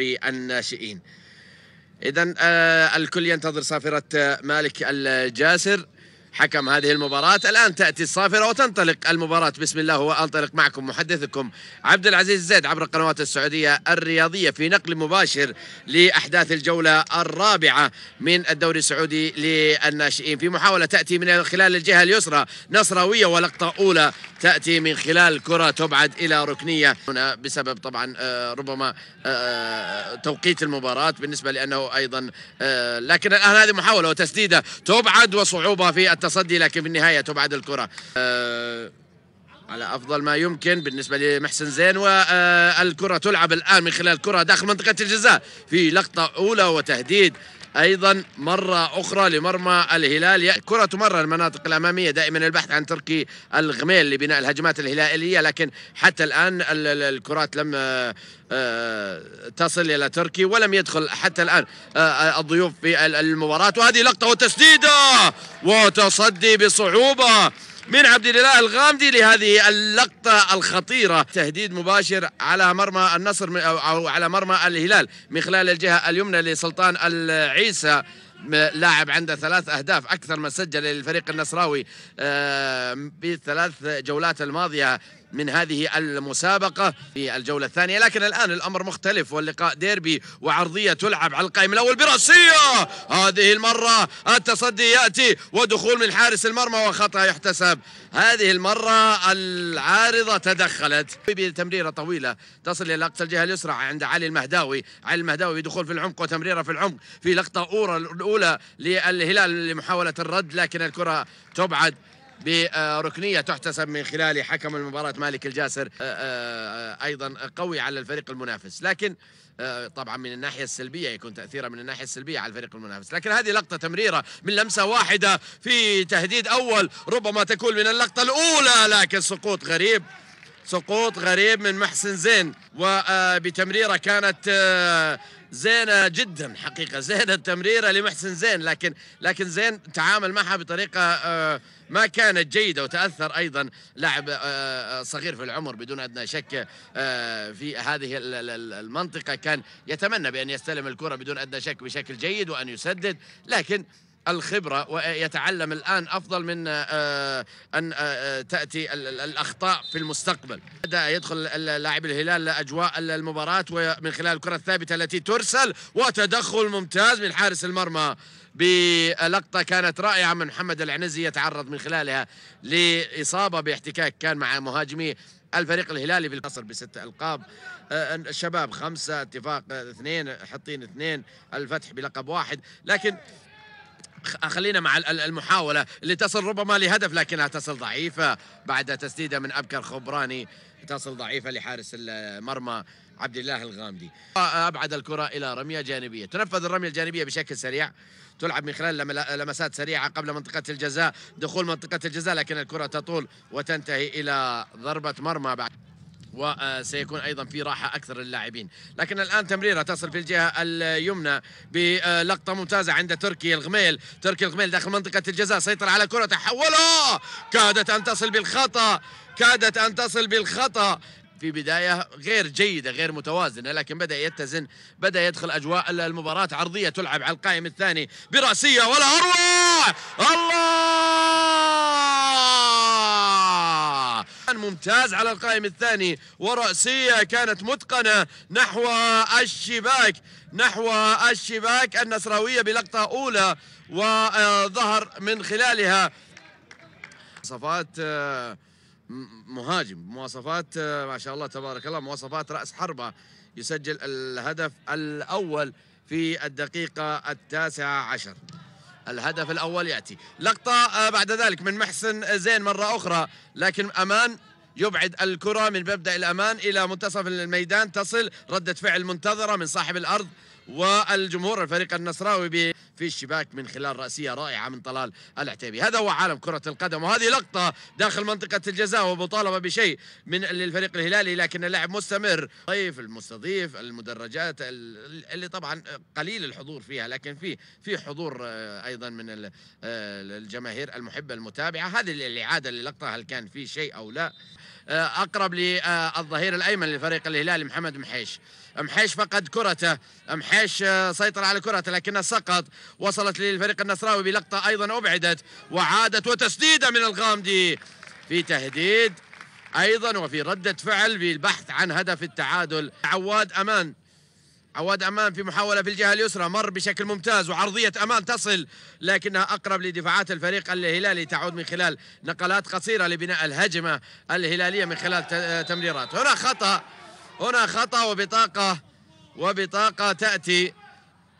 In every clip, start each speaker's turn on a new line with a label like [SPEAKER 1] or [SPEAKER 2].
[SPEAKER 1] الناشئين إذا آه، الكل ينتظر صافرة آه، مالك الجاسر حكم هذه المباراة الآن تأتي الصافرة وتنطلق المباراة بسم الله وأنطلق معكم محدثكم عبد العزيز زيد عبر القنوات السعودية الرياضية في نقل مباشر لأحداث الجولة الرابعة من الدوري السعودي للناشئين في محاولة تأتي من خلال الجهة اليسرى نصراوية ولقطة أولى تأتي من خلال كرة تبعد إلى ركنية هنا بسبب طبعا آه، ربما آه، آه، توقيت المباراة بالنسبة لأنه أيضا لكن الآن هذه محاولة وتسديدة تبعد وصعوبة في التصدي لكن في النهاية تبعد الكرة على افضل ما يمكن بالنسبه لمحسن زين والكره تلعب الان من خلال كره داخل منطقه الجزاء في لقطه اولى وتهديد أيضا مرة أخرى لمرمى الهلال يعني كرة مرة المناطق الأمامية دائما البحث عن تركي الغميل لبناء الهجمات الهلالية لكن حتى الآن الكرات لم آه، آه، تصل إلى تركي ولم يدخل حتى الآن آه، الضيوف في المباراة وهذه لقطة وتسديدة وتصدي بصعوبة من عبد الاله الغامدي لهذه اللقطه الخطيره تهديد مباشر على مرمى النصر او على مرمى الهلال من خلال الجهه اليمنى لسلطان العيسى لاعب عنده ثلاث اهداف اكثر ما سجل للفريق النصراوي آه، بالثلاث جولات الماضيه من هذه المسابقة في الجولة الثانية لكن الآن الأمر مختلف واللقاء ديربي وعرضية تلعب على القائم الأول برأسية هذه المرة التصدي يأتي ودخول من حارس المرمى وخطأ يحتسب هذه المرة العارضة تدخلت بتمريرة طويلة تصل إلى أقصى الجهة اليسرى عند علي المهداوي علي المهداوي بدخول في العمق وتمريرة في العمق في لقطة أولى الأولى للهلال لمحاولة الرد لكن الكرة تبعد بركنيه تحتسب من خلال حكم المباراه مالك الجاسر آه، آه، آه، ايضا قوي على الفريق المنافس لكن طبعا من الناحيه السلبيه يكون تأثيرها من الناحيه السلبيه على الفريق المنافس لكن هذه لقطه تمريره من لمسه واحده في تهديد اول ربما تكون من اللقطه الاولى لكن سقوط غريب سقوط غريب من محسن زين وبتمريره كانت زينة جدا حقيقة زينة التمريرة لمحسن زين لكن لكن زين تعامل معها بطريقة ما كانت جيدة وتأثر أيضا لاعب آه، آه، صغير في العمر بدون أدنى شك آه، في هذه المنطقة كان يتمنى بأن يستلم الكرة بدون أدنى شك بشكل جيد وأن يسدد لكن الخبرة ويتعلم الآن أفضل من آه، آه، أن آه، تأتي الأخطاء في المستقبل بدأ يدخل لاعب الهلال أجواء المباراة ومن خلال الكرة الثابتة التي ترسل وتدخل ممتاز من حارس المرمى بلقطة كانت رائعة من محمد العنزي يتعرض من خلالها لإصابة باحتكاك كان مع مهاجمي الفريق الهلالي في القصر بست القاب الشباب خمسه اتفاق اثنين حطين اثنين الفتح بلقب واحد لكن خلينا مع المحاولة اللي تصل ربما لهدف لكنها تصل ضعيفة بعد تسديدة من أبكر خبراني تصل ضعيفة لحارس المرمى عبد الله الغامدي أبعد الكرة إلى رمية جانبية تنفذ الرمية الجانبية بشكل سريع تلعب من خلال لمسات سريعة قبل منطقة الجزاء دخول منطقة الجزاء لكن الكرة تطول وتنتهي إلى ضربة مرمى بعد وسيكون ايضا في راحه اكثر للاعبين لكن الان تمريره تصل في الجهه اليمنى بلقطه ممتازه عند تركي الغميل تركي الغميل داخل منطقه الجزاء سيطر على كره تحولها كادت ان تصل بالخطا كادت ان تصل بالخطا في بداية غير جيدة غير متوازنة لكن بدأ يتزن بدأ يدخل أجواء المباراة عرضية تلعب على القائم الثاني برأسية ولا أروع الله ممتاز على القائم الثاني ورأسية كانت متقنة نحو الشباك نحو الشباك النصراوية بلقطة أولى وظهر من خلالها مواصفات آه، مهاجم مواصفات آه، ما شاء الله تبارك الله مواصفات رأس حربة يسجل الهدف الأول في الدقيقة التاسعة عشر الهدف الأول يأتي لقطة آه، بعد ذلك من محسن زين مرة أخرى لكن أمان يبعد الكرة من مبدأ الأمان إلى منتصف الميدان تصل ردة فعل منتظرة من صاحب الأرض والجمهور الفريق النصراوي في الشباك من خلال رأسية رائعة من طلال العتيبي هذا هو عالم كرة القدم وهذه لقطة داخل منطقة الجزاء ومطالبة بشيء من الفريق الهلالي لكن اللاعب مستمر ضيف المستضيف المدرجات اللي طبعا قليل الحضور فيها لكن في في حضور آه، ايضا من آه، الجماهير المحبه المتابعه هذه الاعاده للقطه هل كان في شيء او لا آه، اقرب للظهير الايمن للفريق الهلالي محمد محيش محيش فقد كرته محيش سيطر على كرته لكنه سقط وصلت للفريق النصراوي بلقطة أيضا أبعدت وعادت وتسديدة من الغامدي في تهديد أيضا وفي ردة فعل في البحث عن هدف التعادل عواد أمان عواد أمان في محاولة في الجهة اليسرى مر بشكل ممتاز وعرضية أمان تصل لكنها أقرب لدفاعات الفريق الهلالي تعود من خلال نقلات قصيرة لبناء الهجمة الهلالية من خلال تمريرات هنا خطأ هنا خطأ وبطاقة وبطاقة تأتي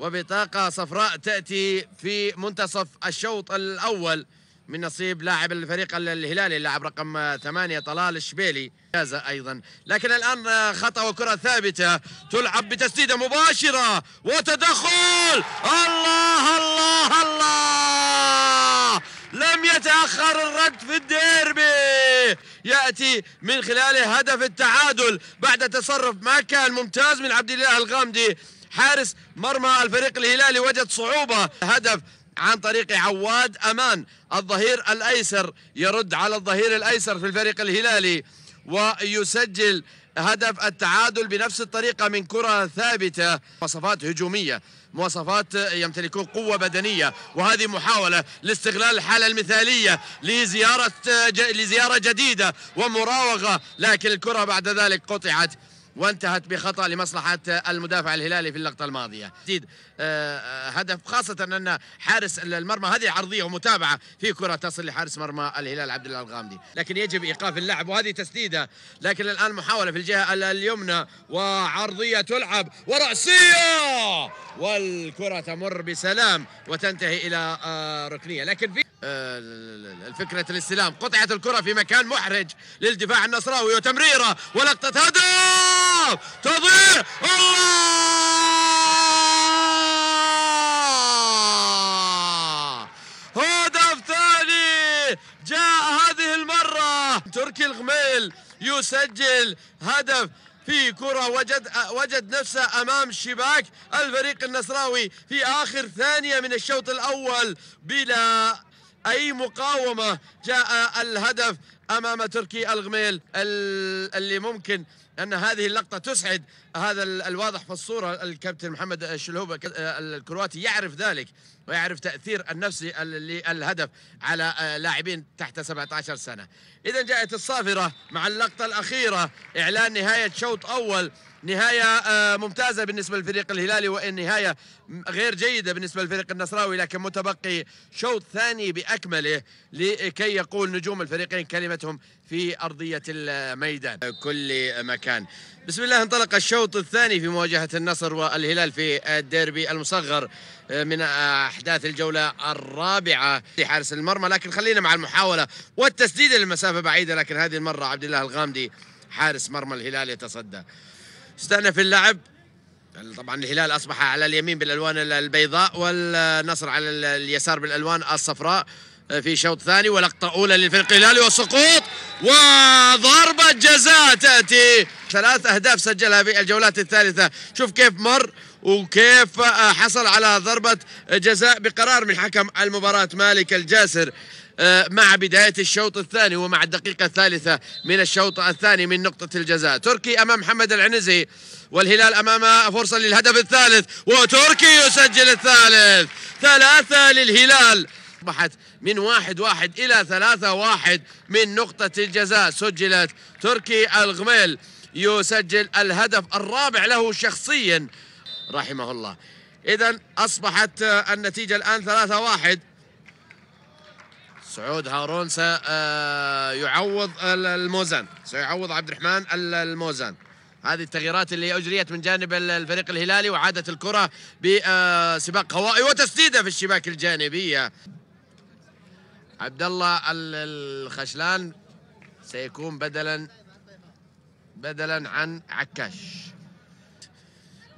[SPEAKER 1] وبطاقة صفراء تأتي في منتصف الشوط الأول من نصيب لاعب الفريق الهلالي اللاعب رقم ثمانية طلال الشبيلي جاز أيضا لكن الآن خطأ وكرة ثابتة تلعب بتسديدة مباشرة وتدخل الله الله الله لم يتأخر الرد في الديربي يأتي من خلال هدف التعادل بعد تصرف ما كان ممتاز من عبد الله الغامدي حارس مرمى الفريق الهلالي وجد صعوبة هدف عن طريق عواد أمان الظهير الأيسر يرد على الظهير الأيسر في الفريق الهلالي ويسجل هدف التعادل بنفس الطريقة من كرة ثابتة مواصفات هجومية مواصفات يمتلكون قوة بدنية وهذه محاولة لاستغلال الحالة المثالية لزيارة لزيارة جديدة ومراوغة لكن الكرة بعد ذلك قطعت وانتهت بخطأ لمصلحة المدافع الهلالي في اللقطة الماضية جديد آه، آه، هدف خاصة أن حارس المرمى هذه عرضية ومتابعة في كرة تصل لحارس مرمى الهلال عبد الله الغامدي لكن يجب إيقاف اللعب وهذه تسديدة لكن الآن محاولة في الجهة اليمنى وعرضية تلعب ورأسية والكرة تمر بسلام وتنتهي إلى آه، ركنية لكن في آه، الفكرة الاستلام قطعة الكرة في مكان محرج للدفاع النصراوي وتمريرة ولقطة هدف تضيع الله هدف ثاني جاء هذه المرة تركي الغميل يسجل هدف في كرة وجد وجد نفسه أمام شباك الفريق النصراوي في آخر ثانية من الشوط الأول بلا أي مقاومة جاء الهدف أمام تركي الغميل اللي ممكن أن هذه اللقطة تسعد هذا الواضح في الصورة الكابتن محمد الشلهوبة الكرواتي يعرف ذلك ويعرف تأثير النفسي للهدف على لاعبين تحت 17 سنة إذا جاءت الصافرة مع اللقطة الأخيرة إعلان نهاية شوط أول نهاية آه، ممتازة بالنسبة للفريق الهلالي وإن نهاية غير جيدة بالنسبة للفريق النصراوي لكن متبقي شوط ثاني بأكمله لكي يقول نجوم الفريقين كلمتهم في أرضية الميدان كل مكان بسم الله انطلق الشوط الثاني في مواجهة النصر والهلال في الديربي المصغر آه، من أحداث الجولة الرابعة لحارس المرمى لكن خلينا مع المحاولة والتسديد للمسافة بعيدة لكن هذه المرة عبد الله الغامدي حارس مرمى الهلال يتصدى استأنف اللعب طبعا الهلال اصبح على اليمين بالالوان البيضاء والنصر على اليسار بالالوان الصفراء في شوط ثاني ولقطه اولى للفريق الهلالي والسقوط وضربه جزاء تاتي ثلاث اهداف سجلها في الجولات الثالثه شوف كيف مر وكيف حصل على ضربه جزاء بقرار من حكم المباراه مالك الجاسر آه، مع بداية الشوط الثاني ومع الدقيقة الثالثة من الشوط الثاني من نقطة الجزاء تركي أمام محمد العنزي والهلال أمام فرصة للهدف الثالث وتركي يسجل الثالث ثلاثة للهلال أصبحت من واحد واحد إلى ثلاثة واحد من نقطة الجزاء سجلت تركي الغميل يسجل الهدف الرابع له شخصيا رحمه الله إذا أصبحت النتيجة الآن ثلاثة واحد سعود هارون سيعوض الموزن سيعوض عبد الرحمن الموزن هذه التغييرات اللي اجريت من جانب الفريق الهلالي وعادت الكره بسباق هوائي وتسديده في الشباك الجانبيه عبد الله الخشلان سيكون بدلا بدلا عن عكاش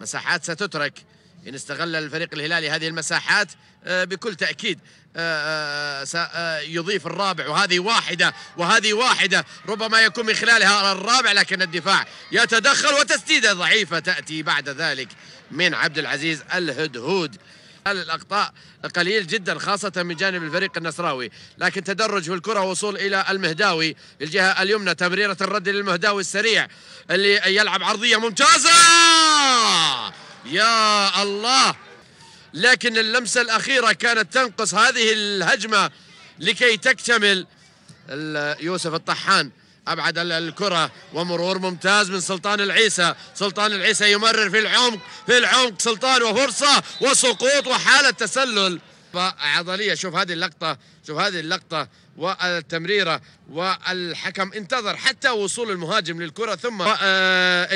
[SPEAKER 1] مساحات ستترك إن استغل الفريق الهلالي هذه المساحات آه، بكل تأكيد آه، آه، سيضيف الرابع وهذه واحدة وهذه واحدة ربما يكون من خلالها الرابع لكن الدفاع يتدخل وتسديدة ضعيفة تأتي بعد ذلك من عبد العزيز الهدهود الأخطاء قليل جدا خاصة من جانب الفريق النصراوي لكن تدرج في الكرة وصول إلى المهداوي الجهة اليمنى تمريرة الرد للمهداوي السريع اللي يلعب عرضية ممتازة يا الله لكن اللمسة الأخيرة كانت تنقص هذه الهجمة لكي تكتمل يوسف الطحان أبعد الكرة ومرور ممتاز من سلطان العيسى سلطان العيسى يمرر في العمق في العمق سلطان وفرصة وسقوط وحالة تسلل لقطة عضلية شوف هذه اللقطة شوف هذه اللقطة والتمريرة والحكم انتظر حتى وصول المهاجم للكرة ثم آه،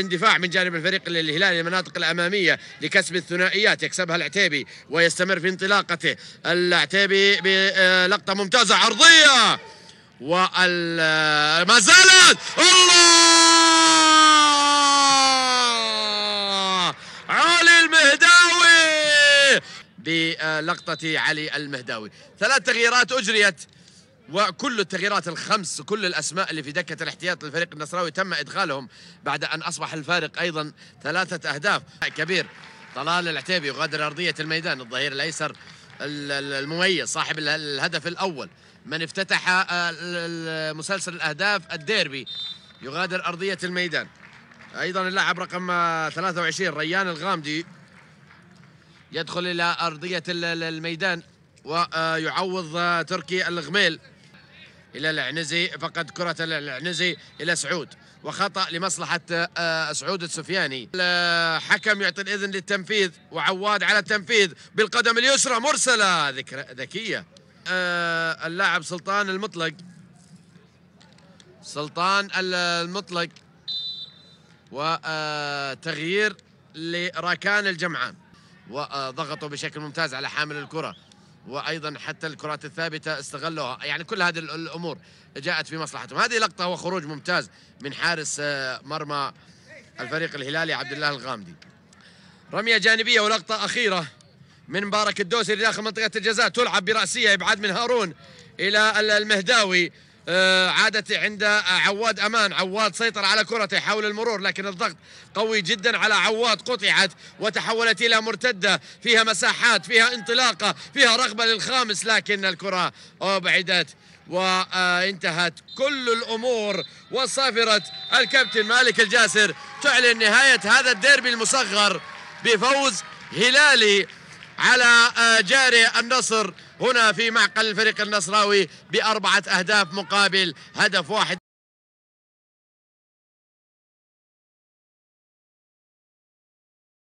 [SPEAKER 1] اندفاع من جانب الفريق الهلالي المناطق الأمامية لكسب الثنائيات يكسبها العتيبي ويستمر في انطلاقته العتيبي بلقطة ممتازة عرضية وما زالت الله بلقطة علي المهداوي ثلاث تغييرات أجريت وكل التغييرات الخمس كل الأسماء اللي في دكة الاحتياط للفريق النصراوي تم إدخالهم بعد أن أصبح الفارق أيضا ثلاثة أهداف كبير طلال العتيبي يغادر أرضية الميدان الظهير الأيسر المميز صاحب الهدف الأول من افتتح آه، مسلسل الأهداف الديربي يغادر أرضية الميدان أيضا اللاعب رقم 23 آه، ريان الغامدي يدخل إلى أرضية الميدان ويعوض تركي الغميل إلى العنزي فقد كرة العنزي إلى سعود وخطأ لمصلحة آه، سعود السفياني الحكم يعطي الإذن للتنفيذ وعواد على التنفيذ بالقدم اليسرى مرسلة ذكية آه، اللاعب سلطان المطلق سلطان المطلق وتغيير لراكان الجمعان وضغطوا بشكل ممتاز على حامل الكره وايضا حتى الكرات الثابته استغلوها يعني كل هذه الامور جاءت في مصلحتهم هذه لقطه وخروج ممتاز من حارس آه، مرمى الفريق الهلالي عبد الله الغامدي رميه جانبيه ولقطه اخيره من مبارك الدوسري داخل منطقه الجزاء تلعب براسيه ابعاد من هارون الى المهداوي آه، عادت عند آه، عواد أمان عواد سيطر على كرته حول المرور لكن الضغط قوي جدا على عواد قطعت وتحولت إلى مرتدة فيها مساحات فيها انطلاقة فيها رغبة للخامس لكن الكرة أبعدت وانتهت كل الامور وصافرت الكابتن مالك الجاسر تعلن نهايه هذا الديربي المصغر بفوز هلالي على جاري النصر هنا في معقل الفريق النصراوي بأربعة أهداف مقابل هدف واحد